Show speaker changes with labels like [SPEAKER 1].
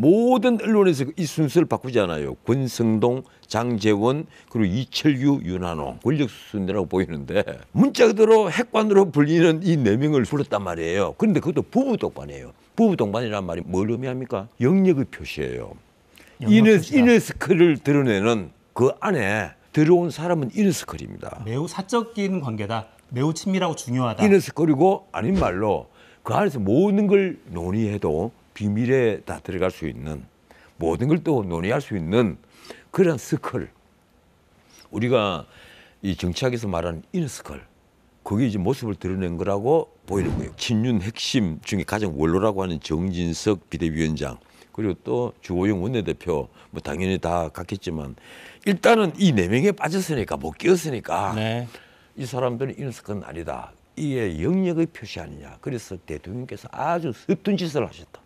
[SPEAKER 1] 모든 언론에서 이 순서를 바꾸잖아요. 권성동, 장재원, 그리고 이철규, 윤한호 권력 순대라고 보이는데 문자 그대로 핵관으로 불리는 이 네 명을 불렀단 말이에요. 그런데 그것도 부부 독반이에요. 부부 동반이란 말이 뭘 의미합니까? 영역의 표시예요. 이네스, 이네스크를 드러내는 그 안에 들어온 사람은 이네스크입니다. 매우 사적인 관계다. 매우 친밀하고 중요하다. 이네스크리고 아닌 말로 그 안에서 모든 걸 논의해도 비밀에 다 들어갈 수 있는 모든 걸 또 논의할 수 있는 그런 스컬 우리가 이 정치학에서 말하는 인스컬 거기 이제 모습을 드러낸 거라고 보이는 거예요. 친윤 핵심 중에 가장 원로라고 하는 정진석 비대위원장 그리고 또 주호영 원내대표 뭐 당연히 다 같겠지만 일단은 이 네 명에 빠졌으니까 못 끼었으니까 네. 이 사람들은 인스컬은 아니다. 이게 영역의 표시 아니냐. 그래서 대통령께서 아주 습둔 짓을 하셨다.